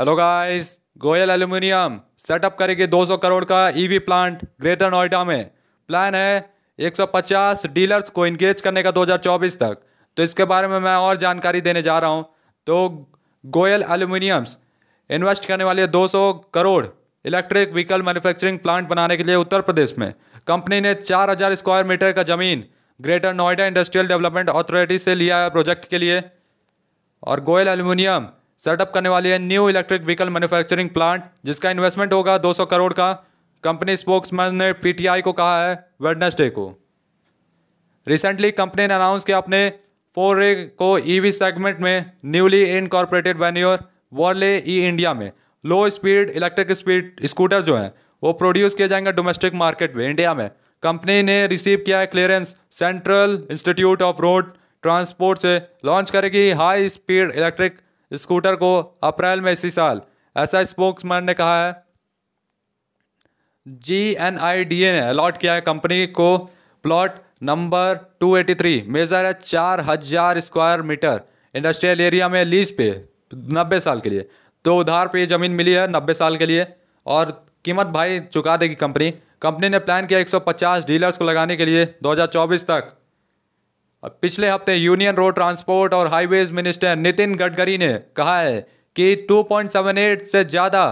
hello guys Goyal aluminium setup करेगी 200 करोड़ का EV plant greater Noida में प्लान है 150 डीलर्स को इंगेज करने का 2024 तक तो इसके बारे में मैं और जानकारी देने जा रहा हूं तो गोयल एल्यूमिनियम्स इन्वेस्ट करने वाले 200 crore electric vehicle manufacturing plant बनाने के लिए उत्तर प्रदेश में कंपनी ने चार स्क्वायर मीटर का ज़मीन greater Noida industrial development authority से लिया है प्रोजेक्ट के लिए और गोयल एल्यूमिनियम सेटअप करने वाली है new electric vehicle manufacturing plant जिसका इन्वेस्टमेंट होगा 200 करोड़ का कंपनी स्पोक्समैन ने पीटीआई को कहा है वेडनेसडे को रिसेंटली कंपनी ने अनाउंस किया अपने फोर को ईवी e सेगमेंट में newly incorporated venture Varley E India में low speed electric speed scooter जो हैं वो प्रोड्यूस किए जाएंगे डोमेस्टिक मार्केट में इंडिया में कंपनी ने रिसीव किया है clearance central institute of road transport से लॉन्च करेगी हाई स्पीड इलेक्ट्रिक स्कूटर को अप्रैल में इसी साल ऐसा स्पोक्समैन ने कहा है G N I D A ने अलॉट किया है कंपनी को प्लॉट नंबर 283 मेजर है चार हजार स्क्वायर मीटर इंडस्ट्रियल एरिया में लीज पे नब्बे साल के लिए तो उधार पे ज़मीन मिली है नब्बे साल के लिए और कीमत भाई चुका देगी कंपनी कंपनी ने प्लान किया 150 डीलर्स को लगाने के लिए 2024 तक पिछले हफ्ते यूनियन रोड ट्रांसपोर्ट और हाईवेज मिनिस्टर नितिन गडकरी ने कहा है कि 2.78 से ज़्यादा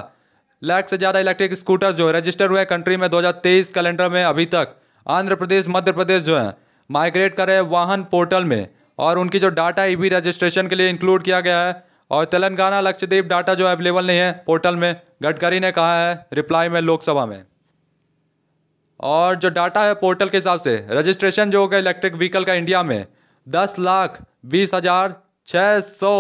लाख से ज़्यादा इलेक्ट्रिक स्कूटर्स जो है रजिस्टर हुए कंट्री में 2023 कैलेंडर में अभी तक आंध्र प्रदेश मध्य प्रदेश जो है माइग्रेट कर रहे वाहन पोर्टल में और उनकी जो डाटा ई रजिस्ट्रेशन के लिए इंक्लूड किया गया है और तेलंगाना लक्षद्वीप डाटा जो अवेलेबल नहीं है पोर्टल में गडकरी ने कहा है रिप्लाई में लोकसभा में और जो डाटा है पोर्टल के हिसाब से रजिस्ट्रेशन जो होगा इलेक्ट्रिक व्हीकल का इंडिया में दस लाख बीस हज़ार छः सौ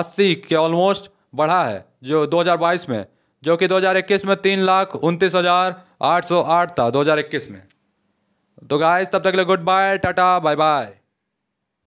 अस्सी के ऑलमोस्ट बढ़ा है जो 2022 में जो कि 2021 में तीन लाख उनतीस हज़ार आठ सौ आठ था 2021 में तो गाइस तब तक के लिए good bye tata bye bye